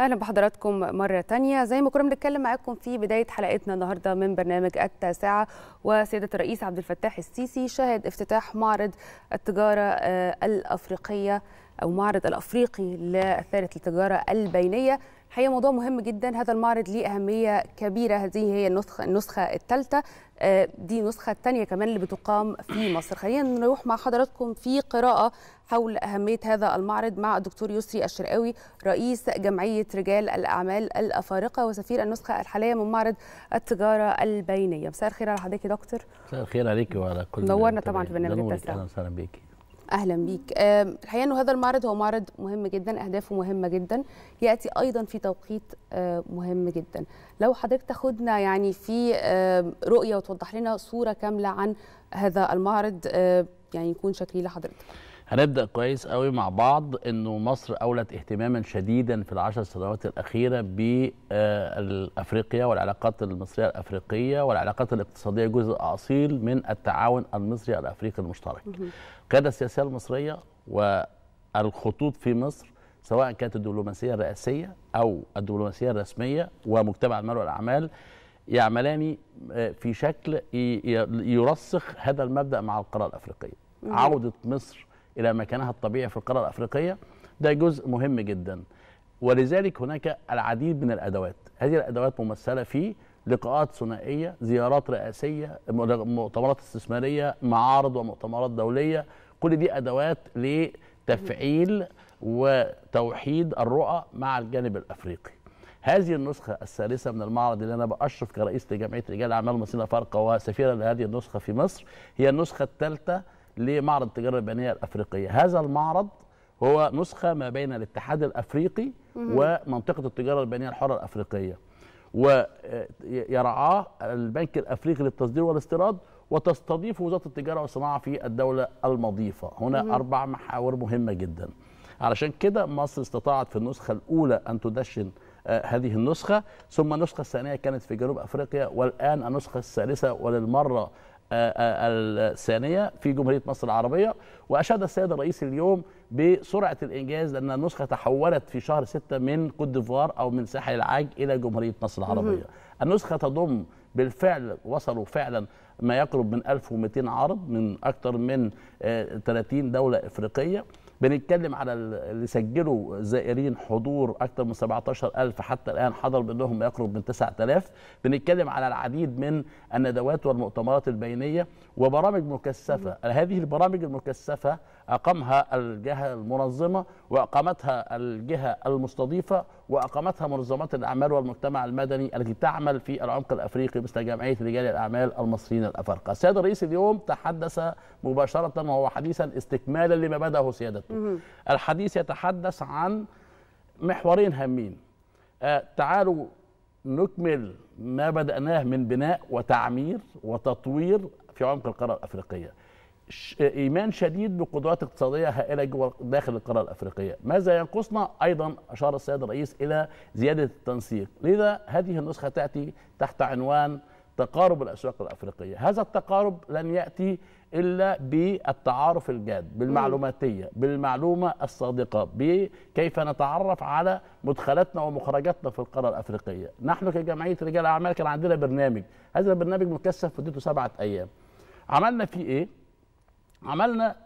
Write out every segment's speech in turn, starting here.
اهلا بحضراتكم مره تانية زي ما كنا بنتكلم معاكم في بدايه حلقتنا النهارده من برنامج التاسعه وسياده الرئيس عبد الفتاح السيسي شهد افتتاح معرض التجاره آه، الافريقيه او معرض الافريقي للثالث التجاره البينيه هي موضوع مهم جدا هذا المعرض ليه أهمية كبيرة هذه هي النسخة النسخة الثالثة آه، دي النسخة الثانية كمان اللي بتقام في مصر خلينا نروح مع حضراتكم في قراءة حول أهمية هذا المعرض مع الدكتور يسري الشرقاوي رئيس جمعية رجال الأعمال الأفارقة وسفير النسخة الحالية من معرض التجارة البينية مساء الخير على حضرتك يا دكتور مساء الخير عليك وعلى كل نورنا طبعا في برنامج التاسع اهلا وسهلا بيكي اهلا بيك الحقيقه انه هذا المعرض هو معرض مهم جدا اهدافه مهمه جدا ياتي ايضا في توقيت مهم جدا لو حضرتك تاخدنا يعني في رؤيه وتوضح لنا صوره كامله عن هذا المعرض يعني يكون شكلي لحضرتك هنبدا كويس قوي مع بعض انه مصر اولت اهتماما شديدا في العشر سنوات الاخيره بافريقيا والعلاقات المصريه الافريقيه والعلاقات الاقتصاديه جزء اصيل من التعاون المصري الافريقي المشترك. القياده السياسيه المصريه والخطوط في مصر سواء كانت الدبلوماسيه الرئاسيه او الدبلوماسيه الرسميه ومجتمع المال والاعمال يعملان آه، في شكل يرسخ هذا المبدا مع القاره الافريقيه. عوده مصر إلى مكانها الطبيعي في القارة الأفريقية ده جزء مهم جدا ولذلك هناك العديد من الأدوات هذه الأدوات ممثلة في لقاءات ثنائية زيارات رئاسية مؤتمرات استثمارية معارض ومؤتمرات دولية كل دي أدوات لتفعيل وتوحيد الرؤى مع الجانب الأفريقي هذه النسخة الثالثة من المعرض اللي أنا بأشرف كرئيس لجمعية رجال أعمال مصريين فرقة وسفيرا لهذه النسخة في مصر هي النسخة الثالثة لمعرض التجاره البنيه الافريقيه هذا المعرض هو نسخه ما بين الاتحاد الافريقي ومنطقه التجاره البنيه الحره الافريقيه ويرعاه آه، البنك الافريقي للتصدير والاستيراد وتستضيف وزاره التجاره والصناعه في الدوله المضيفه هنا مم. اربع محاور مهمه جدا علشان كده مصر استطاعت في النسخه الاولى ان تدشن آه، هذه النسخة ثم النسخة الثانية كانت في جنوب أفريقيا والآن النسخة الثالثة وللمرة الثانيه في جمهوريه مصر العربيه واشاد السيد الرئيس اليوم بسرعه الانجاز لان النسخه تحولت في شهر 6 من كوت ديفوار او من ساحل العاج الى جمهوريه مصر العربيه. النسخه تضم بالفعل وصلوا فعلا ما يقرب من 1200 عرض من اكثر من 30 آه، دوله افريقيه. بنتكلم على اللي سجلوا زائرين حضور اكثر من 17000 حتى الان حضر منهم ما يقرب من 9000 بنتكلم على العديد من الندوات والمؤتمرات البينيه وبرامج مكثفه هذه البرامج المكثفه اقامها الجهه المنظمه واقامتها الجهه المستضيفه واقامتها منظمات الاعمال والمجتمع المدني التي تعمل في العمق الافريقي مثل جمعيه رجال الاعمال المصريين الافارقه. السيد الرئيس اليوم تحدث مباشره وهو حديثا استكمالا لما بداه سيادته. نفسه الحديث يتحدث عن محورين هامين آه تعالوا نكمل ما بدأناه من بناء وتعمير وتطوير في عمق القارة الأفريقية إيمان شديد بقدرات اقتصادية هائلة جوه داخل القارة الأفريقية ماذا ينقصنا أيضا أشار السيد الرئيس إلى زيادة التنسيق لذا هذه النسخة تأتي تحت عنوان تقارب الأسواق الأفريقية هذا التقارب لن يأتي الا بالتعارف الجاد بالمعلوماتيه بالمعلومه الصادقه بكيف نتعرف على مدخلاتنا ومخرجاتنا في القاره الافريقيه نحن كجمعيه رجال اعمال كان عندنا برنامج هذا البرنامج مكثف مدته سبعه ايام عملنا فيه ايه عملنا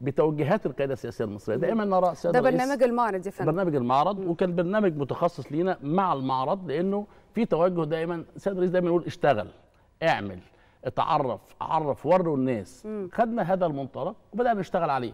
بتوجيهات القياده السياسيه المصريه دائما نرى سياده ده برنامج المعرض يا فندم برنامج المعرض وكان برنامج متخصص لينا مع المعرض لانه في توجه دائما سيد الرئيس دايما يقول اشتغل اعمل اتعرف عرف وروا الناس مم. خدنا هذا المنطلق وبدانا نشتغل عليه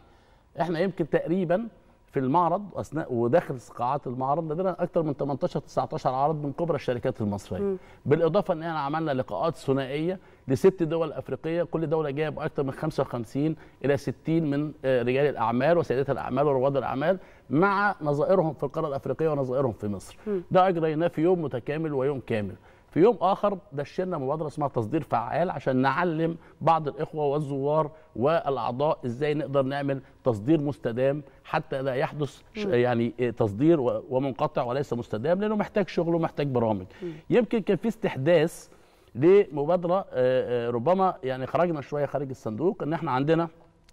احنا يمكن تقريبا في المعرض اثناء وداخل قاعات المعرض لدينا اكثر من 18 19 عرض من كبرى الشركات المصريه مم. بالاضافه ان احنا عملنا لقاءات ثنائيه لست دول افريقيه كل دوله جايه اكثر من 55 الى 60 من آه، رجال الاعمال وسيدات الاعمال ورواد الاعمال مع نظائرهم في القاره الافريقيه ونظائرهم في مصر مم. ده اجريناه في يوم متكامل ويوم كامل في يوم اخر دشنا مبادره اسمها تصدير فعال عشان نعلم بعض الاخوه والزوار والاعضاء ازاي نقدر نعمل تصدير مستدام حتى لا يحدث يعني آه، تصدير ومنقطع وليس مستدام لانه محتاج شغل ومحتاج برامج يمكن كان في استحداث لمبادره آه، آه، ربما يعني خرجنا شويه خارج الصندوق ان احنا عندنا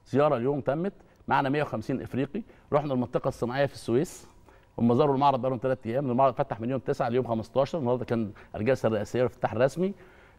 زياره اليوم تمت معنا 150 افريقي رحنا المنطقه الصناعيه في السويس هم زاروا المعرض بقالهم ثلاث ايام المعرض فتح من يوم 9 ليوم 15 النهارده كان الجلسه الرئاسيه والافتتاح الرسمي آه،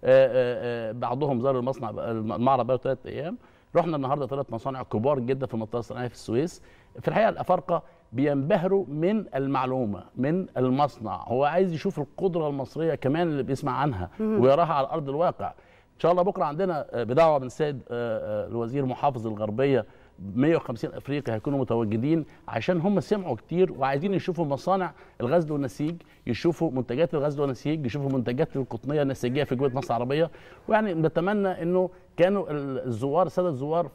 آه، آه، بعضهم زار المصنع المعرض بقاله ثلاث ايام رحنا النهارده ثلاث مصانع كبار جدا في المنطقه الصناعيه في السويس في الحقيقه الافارقه بينبهروا من المعلومه من المصنع هو عايز يشوف القدره المصريه كمان اللي بيسمع عنها ويراها على ارض الواقع ان شاء الله بكره عندنا بدعوه من السيد الوزير محافظ الغربيه 150 افريقي هيكونوا متواجدين عشان هم سمعوا كتير وعايزين يشوفوا مصانع الغزل والنسيج يشوفوا منتجات الغزل والنسيج يشوفوا منتجات القطنيه النسيجيه في جوه مصر العربيه ويعني نتمنى انه كانوا الزوار ساده الزوار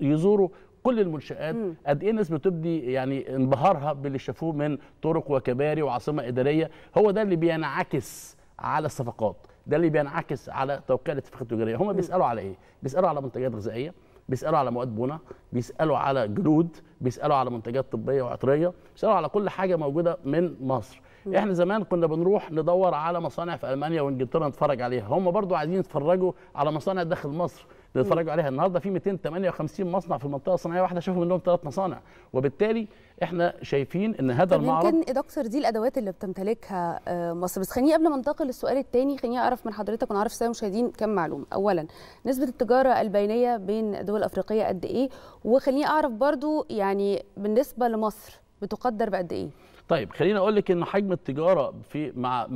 يزوروا كل المنشآت قد ايه الناس بتبدي يعني انبهارها باللي شافوه من طرق وكباري وعاصمه اداريه هو ده اللي بينعكس على الصفقات ده اللي بينعكس على توقيع الاتفاقات التجاريه هم بيسالوا على ايه بيسالوا على منتجات غذائيه بيسالوا على مواد بنا بيسالوا على جلود بيسالوا على منتجات طبيه وعطريه بيسالوا على كل حاجه موجوده من مصر احنا زمان كنا بنروح ندور على مصانع في المانيا وانجلترا نتفرج عليها هم برضو عايزين يتفرجوا على مصانع داخل مصر نتفرجوا عليها النهارده في 258 مصنع في المنطقه الصناعيه واحده شافوا منهم ثلاث مصانع وبالتالي احنا شايفين ان هذا المعرض يمكن دكتور دي الادوات اللي بتمتلكها آه، مصر بس خليني قبل ما انتقل للسؤال الثاني خليني اعرف من حضرتك ونعرف ساده المشاهدين كم معلومه اولا نسبه التجاره البينيه بين الدول الافريقيه قد ايه وخليني اعرف برضو يعني بالنسبه لمصر بتقدر بقد ايه طيب خليني اقول لك ان حجم التجاره في مع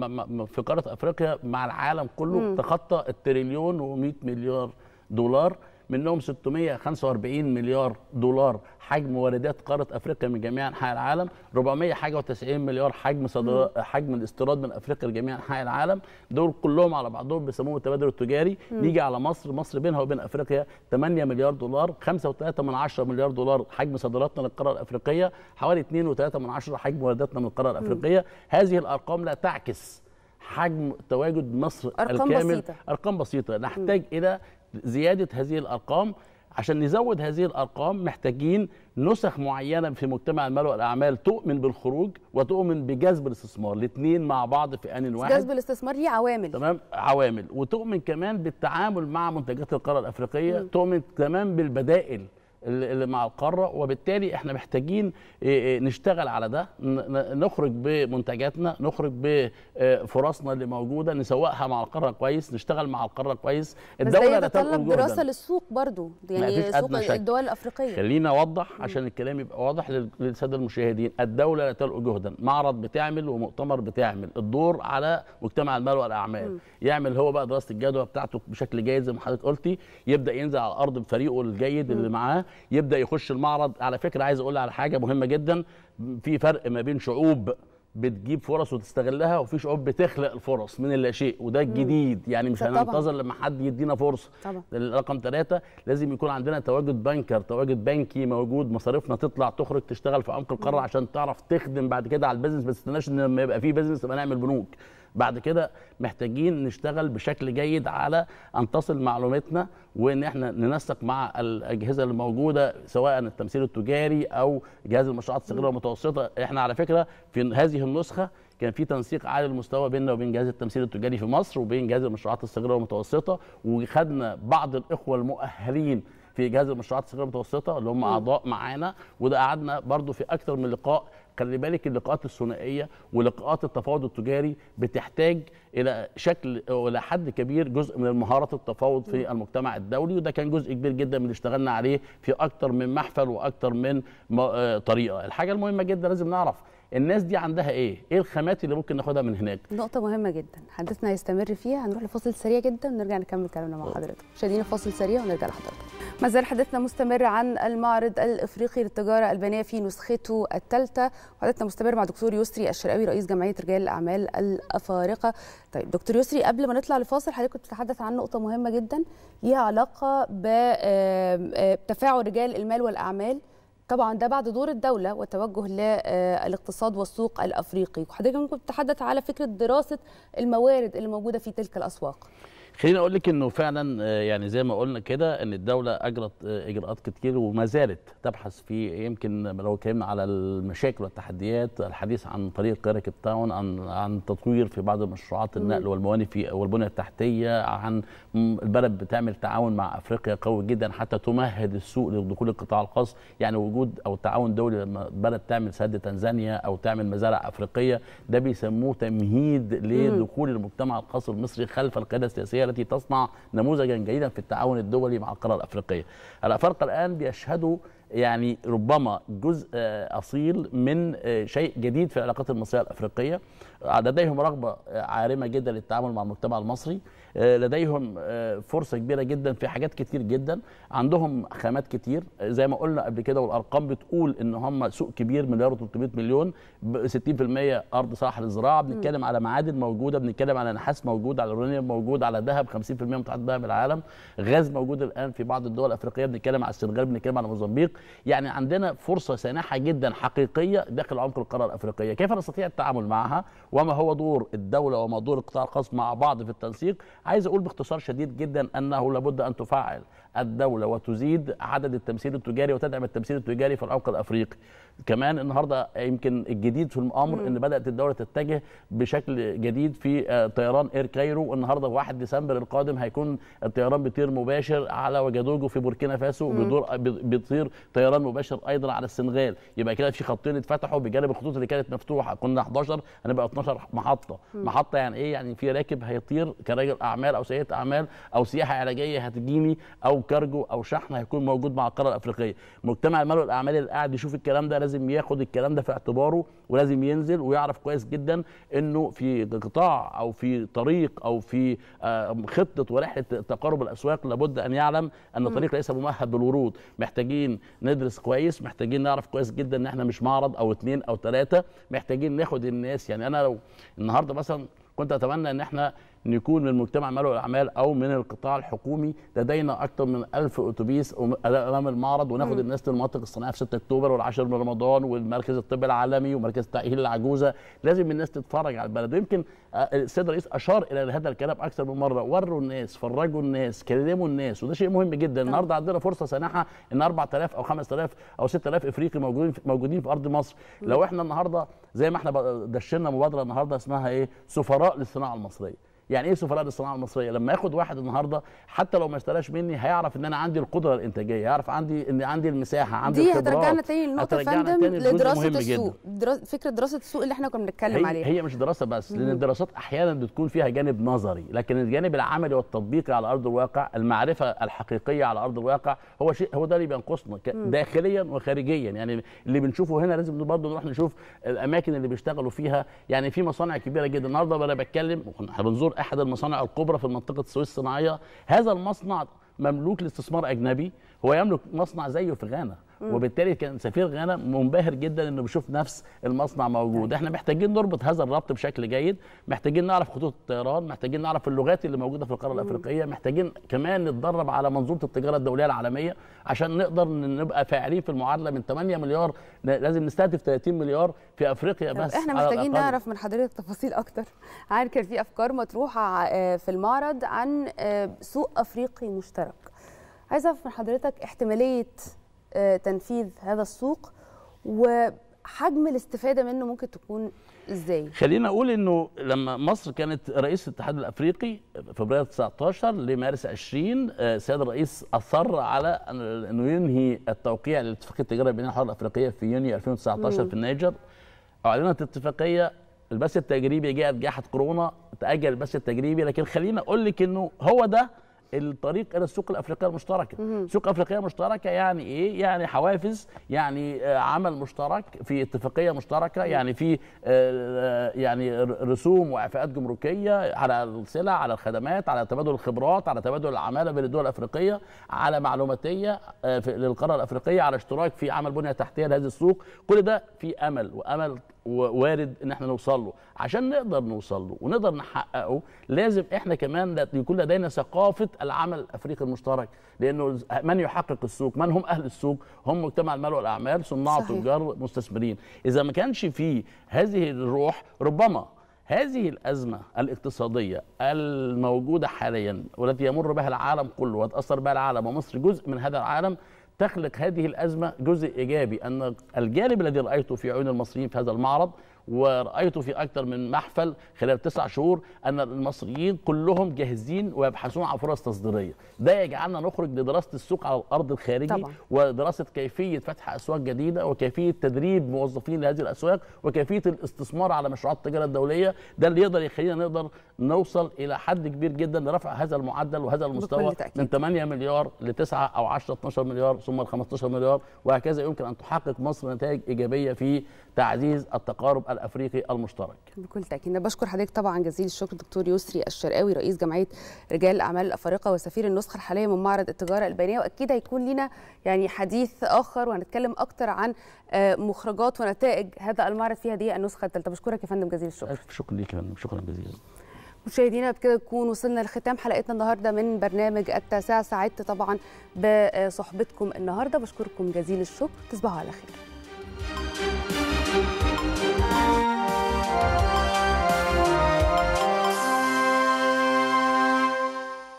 في قاره افريقيا مع العالم كله تخطى التريليون و100 مليار دولار منهم 645 مليار دولار حجم واردات قاره افريقيا من جميع انحاء العالم 490 مليار حجم حجم الاستيراد من افريقيا لجميع انحاء العالم دول كلهم على بعضهم بيسموه التبادل التجاري مم. نيجي على مصر مصر بينها وبين افريقيا 8 مليار دولار 5.3 مليار دولار حجم صادراتنا للقاره الافريقيه حوالي 2.3 حجم وارداتنا من القاره الافريقيه مم. هذه الارقام لا تعكس حجم تواجد مصر أرقام الكامل بسيطة. ارقام بسيطه نحتاج م. الى زياده هذه الارقام عشان نزود هذه الارقام محتاجين نسخ معينه في مجتمع المال والاعمال تؤمن بالخروج وتؤمن بجذب الاستثمار الاثنين مع بعض في ان واحد جذب الاستثمار ليه عوامل تمام عوامل وتؤمن كمان بالتعامل مع منتجات القاره الافريقيه م. تؤمن تمام بالبدائل اللي مع القاره وبالتالي احنا محتاجين إيه، إيه، نشتغل على ده نخرج بمنتجاتنا نخرج بفرصنا اللي موجوده نسوقها مع القاره كويس نشتغل مع القاره كويس الدوله بس ده دراسه للسوق برضو يعني سوق الدول الافريقيه خلينا اوضح عشان الكلام يبقى واضح للساده المشاهدين الدوله لا تلقى جهدا معرض بتعمل ومؤتمر بتعمل الدور على مجتمع المال والاعمال م. يعمل هو بقى دراسه الجدوى بتاعته بشكل جيد زي ما حضرتك قلتي يبدا ينزل على الارض بفريقه الجيد اللي معاه يبدا يخش المعرض على فكره عايز اقول على حاجه مهمه جدا في فرق ما بين شعوب بتجيب فرص وتستغلها وفي شعوب بتخلق الفرص من اللا شيء وده الجديد يعني مش هننتظر لما حد يدينا فرصه طبعا. رقم ثلاثة لازم يكون عندنا تواجد بنكر تواجد بنكي موجود مصاريفنا تطلع تخرج تشتغل في عمق القاره عشان تعرف تخدم بعد كده على البيزنس بس تستناش ان لما يبقى في بيزنس يبقى نعمل بنوك بعد كده محتاجين نشتغل بشكل جيد على ان تصل معلوماتنا وان احنا ننسق مع الاجهزه الموجوده سواء التمثيل التجاري او جهاز المشروعات الصغيره والمتوسطه احنا على فكره في هذه النسخه كان في تنسيق عالي المستوى بيننا وبين جهاز التمثيل التجاري في مصر وبين جهاز المشروعات الصغيره والمتوسطه وخدنا بعض الاخوه المؤهلين في جهاز المشروعات الصغيره والمتوسطه اللي هم اعضاء معانا وده قعدنا برضو في اكثر من لقاء خلي بالك اللقاءات الثنائيه ولقاءات التفاوض التجاري بتحتاج الى شكل والى حد كبير جزء من المهارات التفاوض في المجتمع الدولي وده كان جزء كبير جدا من اللي اشتغلنا عليه في اكتر من محفل واكتر من آه، طريقه الحاجه المهمه جدا لازم نعرف الناس دي عندها ايه ايه الخامات اللي ممكن ناخدها من هناك نقطه مهمه جدا حديثنا هيستمر فيها هنروح لفاصل سريع جدا ونرجع نكمل كلامنا مع حضرتك شادين فاصل سريع ونرجع لحضرتك ما زال حديثنا مستمر عن المعرض الافريقي للتجاره البنيه في نسخته الثالثه وحديثنا مستمر مع دكتور يسري الشرقاوي رئيس جمعيه رجال الاعمال الافارقه طيب دكتور يسري قبل ما نطلع لفاصل حضرتك كنت بتتحدث عن نقطه مهمه جدا ليها علاقه بتفاعل رجال المال والاعمال طبعا ده بعد دور الدولة والتوجه للاقتصاد آه، والسوق الأفريقي وحضرتك ممكن تتحدث على فكرة دراسة الموارد اللي موجودة في تلك الأسواق خليني اقول لك انه فعلا آه، يعني زي ما قلنا كده ان الدوله اجرت آه، اجراءات كتير وما زالت تبحث في يمكن لو اتكلمنا على المشاكل والتحديات الحديث عن طريق قاهره التاون تاون عن عن تطوير في بعض مشروعات النقل والموانئ في والبنيه التحتيه عن البلد بتعمل تعاون مع افريقيا قوي جدا حتى تمهد السوق لدخول القطاع الخاص يعني وجود او تعاون دولي لما بلد تعمل سد تنزانيا او تعمل مزارع افريقيه ده بيسموه تمهيد لدخول المجتمع الخاص المصري خلف القياده السياسيه التي تصنع نموذجا جديدا في التعاون الدولي مع القاره الافريقيه. الافارقه الان بيشهدوا يعني ربما جزء آه، اصيل من آه، شيء جديد في العلاقات المصريه الافريقيه لديهم رغبه عارمه جدا للتعامل مع المجتمع المصري آه، لديهم آه، فرصه كبيره جدا في حاجات كتير جدا عندهم خامات كتير زي ما قلنا قبل كده والارقام بتقول ان هم سوق كبير مليار و300 مليون 60% ارض صالحه للزراعه بنتكلم على معادن موجوده بنتكلم على نحاس موجود على الورنيوم موجود على ذهب 50% من تحت ذهب العالم غاز موجود الان في بعض الدول الافريقيه بنتكلم على السنغال بنتكلم على موزمبيق يعني عندنا فرصه سانحه جدا حقيقيه داخل عمق القاره الافريقيه كيف نستطيع التعامل معها وما هو دور الدوله وما دور القطاع الخاص مع بعض في التنسيق عايز اقول باختصار شديد جدا انه لابد ان تفعل الدوله وتزيد عدد التمثيل التجاري وتدعم التمثيل التجاري في العمق الافريقي كمان النهارده يمكن الجديد في الامر ان بدات الدوله تتجه بشكل جديد في آه، طيران اير كايرو النهارده 1 ديسمبر القادم هيكون الطيران بيطير مباشر على وجادوجو في بوركينا فاسو بيدور آه، بيطير طيران مباشر ايضا على السنغال يبقى كده في خطين اتفتحوا بجانب الخطوط اللي كانت مفتوحه كنا 11 هنبقى 12 محطه م. محطه يعني ايه يعني في راكب هيطير كراجل اعمال او سيده اعمال او سياحه علاجيه هتجيني او كارجو او شحن هيكون موجود مع القاره الافريقيه مجتمع المال والاعمال اللي قاعد يشوف الكلام ده لازم ياخد الكلام ده في اعتباره ولازم ينزل ويعرف كويس جدا انه في قطاع او في طريق او في خطه ورحله تقارب الاسواق لابد ان يعلم ان الطريق ليس ممهد بالورود محتاجين ندرس كويس محتاجين نعرف كويس جدا ان احنا مش معرض او اثنين او ثلاثه محتاجين ناخد الناس يعني انا النهارده مثلا كنت اتمنى ان احنا ان يكون من مجتمع مال والاعمال او من القطاع الحكومي لدينا اكثر من 1000 اتوبيس امام المعرض وناخد الناس للمناطق الصناعيه في 6 اكتوبر والعاشر من رمضان والمركز الطبي العالمي ومركز تاهيل العجوزه لازم الناس تتفرج على البلد ويمكن آه، السيد الرئيس اشار الى هذا الكلام اكثر من مره وروا الناس فرجوا الناس كلموا الناس وده شيء مهم جدا النهارده عندنا فرصه سانحه ان 4000 او 5000 او 6000 افريقي موجودين موجودين في ارض مصر لو احنا النهارده زي ما احنا دشنا مبادره النهارده اسمها ايه سفراء للصناعه المصريه يعني ايه سفراء الصناعه المصريه لما ياخد واحد النهارده حتى لو ما اشتراش مني هيعرف ان انا عندي القدره الانتاجيه يعرف عندي ان عندي المساحه عندي دي الخبرات هترجعنا تاني للنقطه يا فندم لدراسه السوق دراس... فكره دراسه السوق اللي احنا كنا بنتكلم عليها هي مش دراسه بس لان الدراسات احيانا بتكون فيها جانب نظري لكن الجانب العملي والتطبيقي على ارض الواقع المعرفه الحقيقيه على ارض الواقع هو شيء هو ده اللي بينقصنا داخليا وخارجيا يعني اللي بنشوفه هنا لازم برضه نروح نشوف الاماكن اللي بيشتغلوا فيها يعني في مصانع كبيره جدا النهارده وانا بتكلم بنزور احد المصانع الكبرى في منطقه السويس الصناعيه هذا المصنع مملوك لاستثمار اجنبي هو يملك مصنع زيه في غانا وبالتالي كان سفير غانا منبهر جدا انه بيشوف نفس المصنع موجود احنا محتاجين نربط هذا الربط بشكل جيد محتاجين نعرف خطوط الطيران محتاجين نعرف اللغات اللي موجوده في القاره الافريقيه محتاجين كمان نتدرب على منظومه التجاره الدوليه العالميه عشان نقدر نبقى فاعلين في المعادله من 8 مليار لازم نستهدف 30 مليار في افريقيا بس احنا محتاجين نعرف من حضرتك تفاصيل اكتر عارف كان في افكار مطروحه آه، في المعرض عن آه، سوق افريقي مشترك عايز اعرف من حضرتك احتماليه آه، تنفيذ هذا السوق وحجم الاستفاده منه ممكن تكون ازاي؟ خلينا اقول انه لما مصر كانت رئيس الاتحاد الافريقي فبراير 19 لمارس 20 السيد آه، الرئيس اصر على انه ينهي التوقيع لاتفاقيه التجاره بين الحاره الافريقيه في يونيو 2019 مم. في النيجر اعلنت الاتفاقيه البث التجريبي جاءت جائحه كورونا تاجل البث التجريبي لكن خلينا اقول لك انه هو ده الطريق الى السوق الافريقيه المشتركه سوق افريقيه مشتركه يعني ايه يعني حوافز يعني آه، عمل مشترك في اتفاقيه مشتركه يعني في آه، آه، يعني رسوم واعفاءات جمركيه على السلع على الخدمات على تبادل الخبرات على تبادل العماله بين الدول الافريقيه على معلوماتيه للقاره الافريقيه على اشتراك في عمل بنيه تحتيه لهذه السوق كل ده في امل وامل وارد ان احنا نوصل له عشان نقدر نوصل له ونقدر نحققه لازم احنا كمان يكون لدينا ثقافه العمل الافريقي المشترك لانه من يحقق السوق من هم اهل السوق هم مجتمع المال والاعمال صناع تجار مستثمرين اذا ما كانش في هذه الروح ربما هذه الأزمة الاقتصادية الموجودة حاليا والتي يمر بها العالم كله وتأثر بها العالم ومصر جزء من هذا العالم تخلق هذه الأزمة جزء إيجابي أن الجانب الذي رأيته في عيون المصريين في هذا المعرض ورأيته في أكثر من محفل خلال تسع شهور أن المصريين كلهم جاهزين ويبحثون عن فرص تصديرية ده يجعلنا نخرج لدراسة السوق على الأرض الخارجي طبعا. ودراسة كيفية فتح أسواق جديدة وكيفية تدريب موظفين لهذه الأسواق وكيفية الاستثمار على مشروعات التجارة الدولية ده اللي يقدر يخلينا نقدر نوصل إلى حد كبير جدا لرفع هذا المعدل وهذا المستوى من 8 مليار ل 9 أو 10 12 مليار ثم 15 مليار وهكذا يمكن أن تحقق مصر نتائج إيجابية في تعزيز التقارب الافريقي المشترك. بكل تاكيد انا بشكر حضرتك طبعا جزيل الشكر دكتور يسري الشرقاوي رئيس جمعيه رجال الاعمال الافارقه وسفير النسخه الحاليه من معرض التجاره البينيه واكيد هيكون لنا يعني حديث اخر وهنتكلم اكتر عن آه، مخرجات ونتائج هذا المعرض في هذه النسخه الثالثه بشكرك يا فندم جزيل الشكر. شكرا ليك يا فندم شكرا جزيلا. مشاهدينا بكده نكون وصلنا لختام حلقتنا النهارده من برنامج التاسعه سعدت طبعا بصحبتكم النهارده بشكركم جزيل الشكر تصبحوا على خير